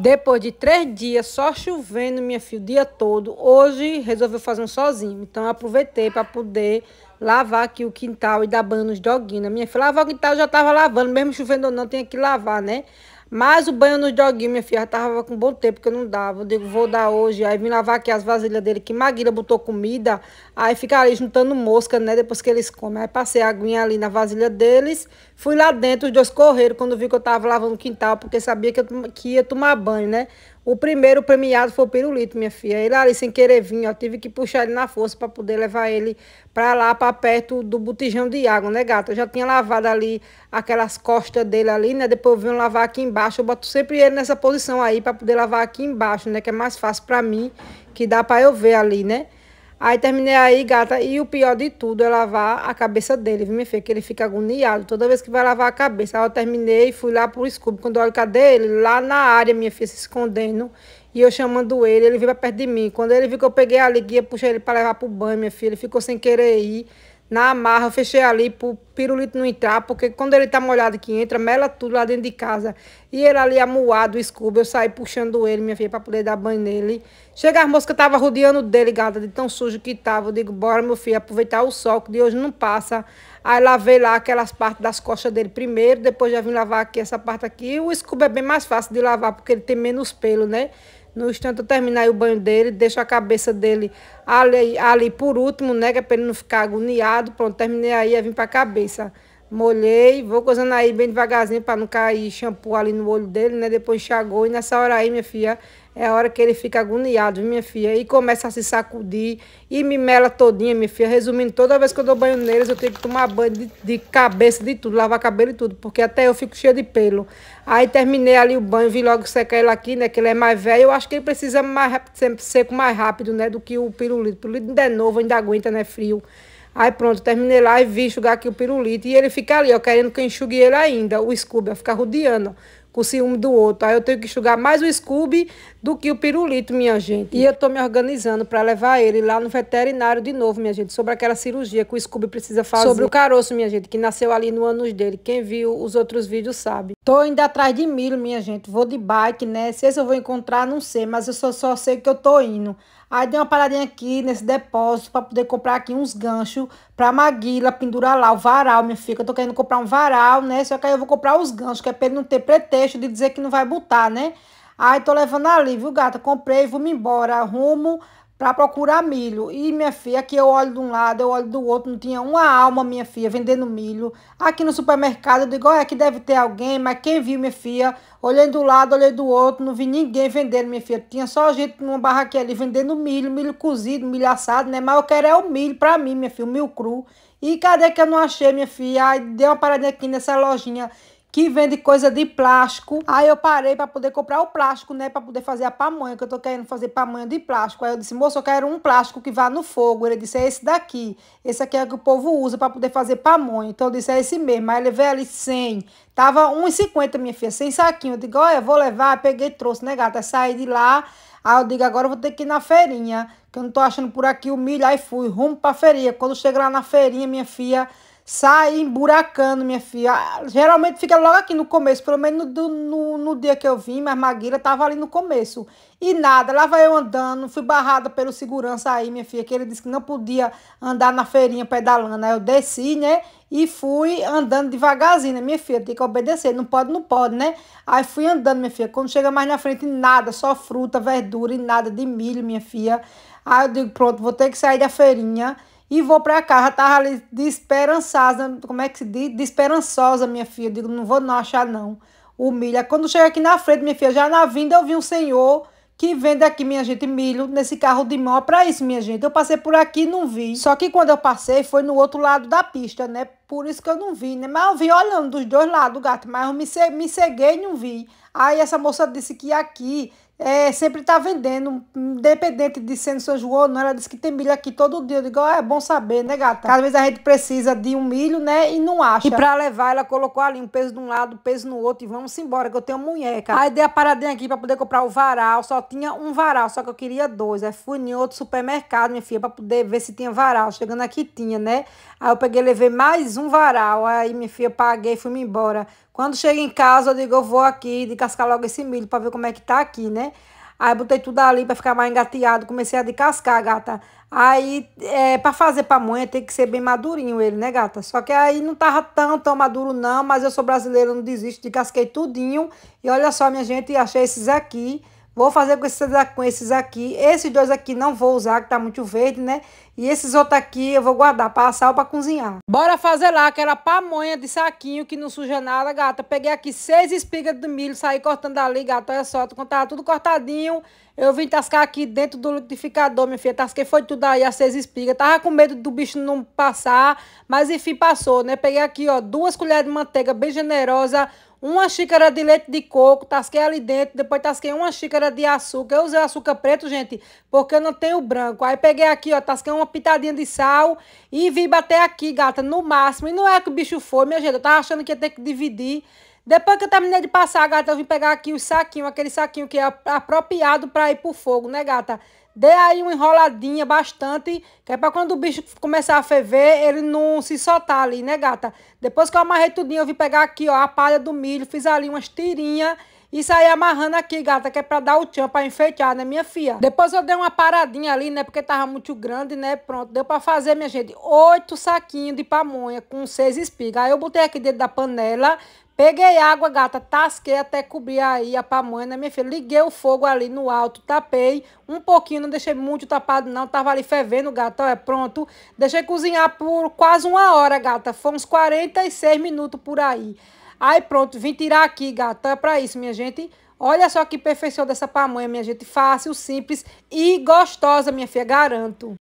Depois de três dias só chovendo, minha filha, o dia todo, hoje resolveu fazer um sozinho. Então, aproveitei para poder lavar aqui o quintal e dar banho nos doguinhos. Minha filha, lavar o quintal já tava lavando, mesmo chovendo ou não, tinha que lavar, né? Mas o banho nos doguinhos, minha filha, já tava com um bom tempo que eu não dava. Eu digo, vou dar hoje. Aí vim lavar aqui as vasilhas dele, que Maguila botou comida. Aí fica ali juntando mosca, né? Depois que eles comem. Aí passei a aguinha ali na vasilha deles. Fui lá dentro, os dois correram quando vi que eu tava lavando o quintal, porque sabia que, eu, que ia tomar banho, né? O primeiro premiado foi o Pirulito, minha filha. Ele ali sem querer vir, eu tive que puxar ele na força para poder levar ele para lá, para perto do botijão de água, né, gata? Eu já tinha lavado ali aquelas costas dele ali, né? Depois eu vim lavar aqui embaixo. Eu boto sempre ele nessa posição aí para poder lavar aqui embaixo, né? Que é mais fácil para mim, que dá para eu ver ali, né? Aí terminei aí, gata, e o pior de tudo é lavar a cabeça dele, viu, minha filha? Que ele fica agoniado toda vez que vai lavar a cabeça. Aí eu terminei e fui lá pro Scooby. Quando eu olho, cadê ele? Lá na área, minha filha, se escondendo. E eu chamando ele, ele veio pra perto de mim. Quando ele viu que eu peguei a liguinha, puxei ele pra levar pro banho, minha filha. Ele ficou sem querer ir na amarra, eu fechei ali pro pirulito não entrar, porque quando ele tá molhado que entra, mela tudo lá dentro de casa. E ele ali amuado, escubo, eu saí puxando ele, minha filha, pra poder dar banho nele. Chega as moscas, tava rodeando dele, gata, de tão sujo que tava. Eu digo, bora, meu filho, aproveitar o sol, que de hoje não passa. Aí lavei lá aquelas partes das costas dele primeiro, depois já vim lavar aqui essa parte aqui. O escubo é bem mais fácil de lavar, porque ele tem menos pelo, né? No instante eu terminar o banho dele, deixo a cabeça dele ali, ali por último, né? Que é pra ele não ficar agoniado. Pronto, terminei aí, aí vim pra cabeça. Molhei, vou cozando aí bem devagarzinho para não cair shampoo ali no olho dele, né? Depois enxagou e nessa hora aí, minha filha, é a hora que ele fica agoniado, minha filha? E começa a se sacudir e me mela todinha, minha filha. Resumindo, toda vez que eu dou banho neles, eu tenho que tomar banho de, de cabeça, de tudo, lavar cabelo e tudo, porque até eu fico cheia de pelo. Aí terminei ali o banho, vi logo secar ele aqui, né? Que ele é mais velho. Eu acho que ele precisa mais, sempre seco mais rápido, né? Do que o pirulito. O pirulito ainda é novo, ainda aguenta, né? Frio. Aí pronto, terminei lá e vi enxugar aqui o pirulito. E ele fica ali, ó, querendo que eu enxugue ele ainda, o Scooby, ficar fica rodeando, com o ciúme do outro. Aí eu tenho que enxugar mais o Scooby do que o pirulito, minha gente. E eu tô me organizando para levar ele lá no veterinário de novo, minha gente, sobre aquela cirurgia que o Scooby precisa fazer. Sobre o caroço, minha gente, que nasceu ali no ânus dele. Quem viu os outros vídeos sabe. Tô indo atrás de milho, minha gente. Vou de bike, né? Se esse eu vou encontrar, não sei, mas eu só, só sei que eu tô indo. Aí dei uma paradinha aqui nesse depósito para poder comprar aqui uns ganchos para Maguila pendurar lá o varal, minha filha. Eu tô querendo comprar um varal, né? Só que aí eu vou comprar os ganchos, que é pra ele não ter pretexto de dizer que não vai botar, né? Aí tô levando ali, viu, gata? Comprei, vou me embora, rumo para procurar milho. E minha filha, aqui eu olho de um lado, eu olho do outro, não tinha uma alma, minha filha, vendendo milho. Aqui no supermercado, eu digo, olha, aqui deve ter alguém, mas quem viu, minha filha? Olhei do lado, olhei do outro, não vi ninguém vendendo, minha filha. Tinha só gente numa barraquinha ali vendendo milho, milho cozido, milho assado, né? Mas eu quero é o milho para mim, minha filha, o milho cru. E cadê que eu não achei, minha filha? Aí dei uma paradinha aqui nessa lojinha que vende coisa de plástico. Aí eu parei para poder comprar o plástico, né? Para poder fazer a pamonha, que eu tô querendo fazer pamonha de plástico. Aí eu disse, moço, eu quero um plástico que vá no fogo. Ele disse, é esse daqui. Esse aqui é o que o povo usa para poder fazer pamonha. Então eu disse, é esse mesmo. Aí levei ali 100. Tava 1,50, minha filha, sem saquinho. Eu digo, olha, vou levar. Peguei, trouxe, né, gata? Saí de lá. Aí eu digo, agora eu vou ter que ir na feirinha, que eu não tô achando por aqui o milho. Aí fui, rumo pra feirinha. Quando chego lá na feirinha, minha filha Saí emburacando, minha filha. Ah, geralmente fica logo aqui no começo, pelo menos no, no, no dia que eu vim, mas Maguila tava ali no começo. E nada, lá vai eu andando, fui barrada pelo segurança aí, minha filha, que ele disse que não podia andar na feirinha pedalando. Aí eu desci, né? E fui andando devagarzinho, né? Minha filha, tem que obedecer, não pode, não pode, né? Aí fui andando, minha filha. Quando chega mais na frente, nada, só fruta, verdura e nada de milho, minha filha. Aí eu digo, pronto, vou ter que sair da feirinha e vou para casa. Tava ali desesperançada, como é que se diz? Desesperançosa, minha filha. digo, não vou não achar, não. O milho. Quando chega aqui na frente, minha filha, já na vinda eu vi um senhor que vende aqui, minha gente, milho nesse carro de mão. É para isso, minha gente. Eu passei por aqui e não vi. Só que quando eu passei, foi no outro lado da pista, né? Por isso que eu não vi, né? Mas eu vi olhando dos dois lados do gato, mas eu me, me ceguei e não vi. Aí essa moça disse que aqui é, sempre tá vendendo, independente de sendo São João ou não, ela disse que tem milho aqui todo dia. Eu digo, é bom saber, né, gata? cada vez a gente precisa de um milho, né, e não acha. E para levar, ela colocou ali um peso de um lado, um peso no outro, e vamos embora, que eu tenho munheca. Aí dei a paradinha aqui para poder comprar o varal, só tinha um varal, só que eu queria dois. Aí fui em outro supermercado, minha filha, para poder ver se tinha varal. Chegando aqui tinha, né? Aí eu peguei, levei mais um varal. Aí, minha filha, paguei e fui-me embora. Quando chego em casa, eu digo, eu vou aqui descascar logo esse milho para ver como é que tá aqui, né? Aí botei tudo ali para ficar mais engateado. Comecei a descascar, gata. Aí, é, para fazer mãe tem que ser bem madurinho ele, né, gata? Só que aí não tava tão, tão maduro não, mas eu sou brasileira, não desisto, descasquei tudinho. E olha só, minha gente, achei esses aqui. Vou fazer com esses, com esses aqui. Esses dois aqui não vou usar, que tá muito verde, né? E esses outros aqui eu vou guardar para assar ou para cozinhar. Bora fazer lá aquela pamonha de saquinho que não suja nada, gata. Peguei aqui seis espigas de milho, saí cortando ali, gata. Olha só, quando tava tudo cortadinho, eu vim tascar aqui dentro do liquidificador, minha filha. Tasquei foi tudo aí, as seis espigas. Tava com medo do bicho não passar, mas enfim, passou, né? Peguei aqui, ó, duas colheres de manteiga bem generosa, uma xícara de leite de coco, tasquei ali dentro, depois tasquei uma xícara de açúcar. Eu usei açúcar preto, gente, porque eu não tenho branco. Aí peguei aqui, ó, tasquei uma pitadinha de sal e vi bater aqui, gata, no máximo. E não é que o bicho foi, minha gente, eu tava achando que ia ter que dividir. Depois que eu terminei de passar, gata, eu vim pegar aqui o saquinho, aquele saquinho que é apropriado para ir pro fogo, né, gata? Dê aí uma enroladinha bastante, que é pra quando o bicho começar a ferver, ele não se soltar ali, né, gata? Depois que eu amarrei tudinho, eu vim pegar aqui, ó, a palha do milho, fiz ali umas tirinhas e saí amarrando aqui, gata, que é pra dar o tchan, pra enfeitar, né, minha filha? Depois eu dei uma paradinha ali, né, porque tava muito grande, né, pronto. Deu pra fazer, minha gente, oito saquinhos de pamonha com seis espigas. Aí eu botei aqui dentro da panela, Peguei água, gata, tasquei até cobrir aí a pamonha, né, minha filha? Liguei o fogo ali no alto, tapei um pouquinho, não deixei muito tapado, não. Tava ali fervendo, gata, ó, é pronto. Deixei cozinhar por quase uma hora, gata. Foi uns 46 minutos por aí. Aí pronto, vim tirar aqui, gata, é pra isso, minha gente. Olha só que perfeição dessa pamonha, minha gente. Fácil, simples e gostosa, minha filha, garanto.